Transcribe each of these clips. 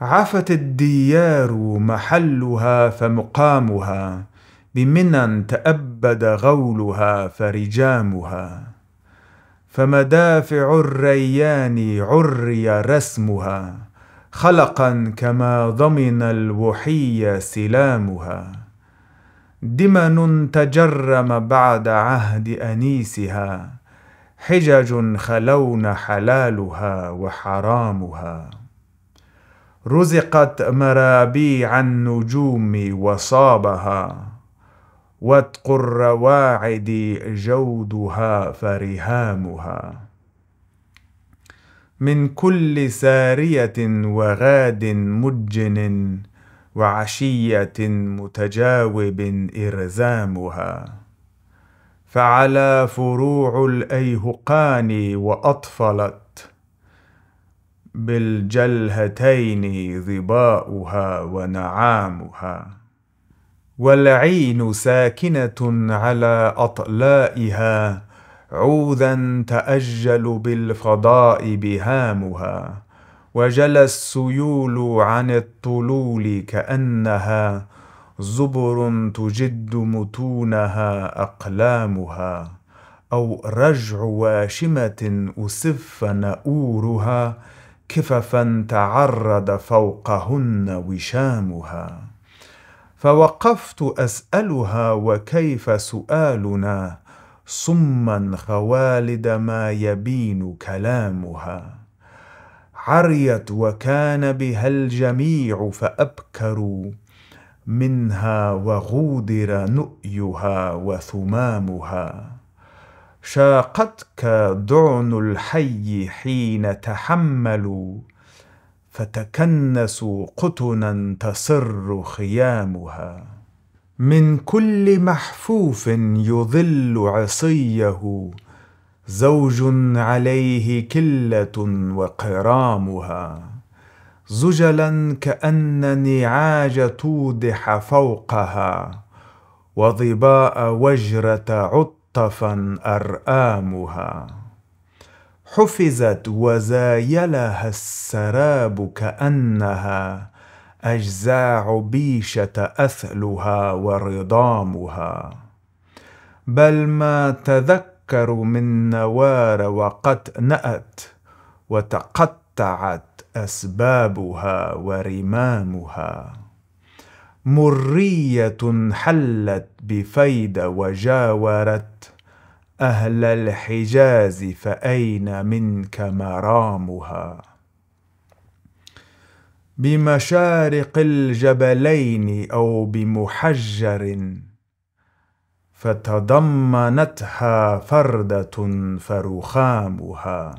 عفت الديار محلها فمقامها بمنى تأبد غولها فرجامها فمدافع الريان عري رسمها خلقا كما ضمن الوحي سلامها دمن تجرم بعد عهد انيسها حجج خلون حلالها وحرامها رزقت مرابيع النجوم وصابها واتق الرواعد جودها فرهامها من كل سارية وغاد مجن وعشية متجاوب إرزامها فعلى فروع الأيهقان وأطفلت بالجلهتين ظباؤها ونعامها والعين ساكنه على اطلائها عوذا تاجل بالفضاء بهامها وجلى السيول عن الطلول كانها زبر تجد متونها اقلامها او رجع واشمه اسف نؤورها كففا تعرد فوقهن وشامها فوقفت اسالها وكيف سؤالنا صما خوالد ما يبين كلامها عريت وكان بها الجميع فابكروا منها وغودر نؤيها وثمامها شاقتك دعن الحي حين تحملوا فتكنسوا قطنا تسر خيامها من كل محفوف يظل عصيه زوج عليه كله وقرامها زجلا كان نعاج توضح فوقها وضباء وجره عط طفا أرآمها حفزت وزايلها السراب كأنها أجزاع بيشة أثلها ورضامها بل ما تذكر من نوار وقد نأت وتقطعت أسبابها ورمامها مرية حلت بفيد وجاورت أهل الحجاز فأين منك مرامها بمشارق الجبلين أو بمحجر فتضمنتها فردة فرخامها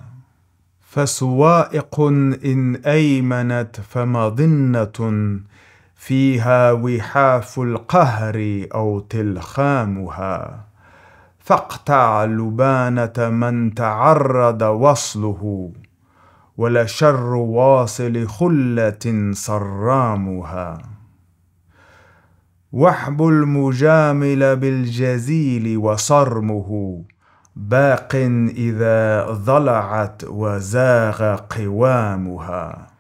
فسوائق إن أيمنت فمضنة فيها وحاف القهر أو تلخامها فاقطع لبانة من تعرض وصله ولشر واصل خلة صرامها واحب المجامل بالجزيل وصرمه باق إذا ضلعت وزاغ قوامها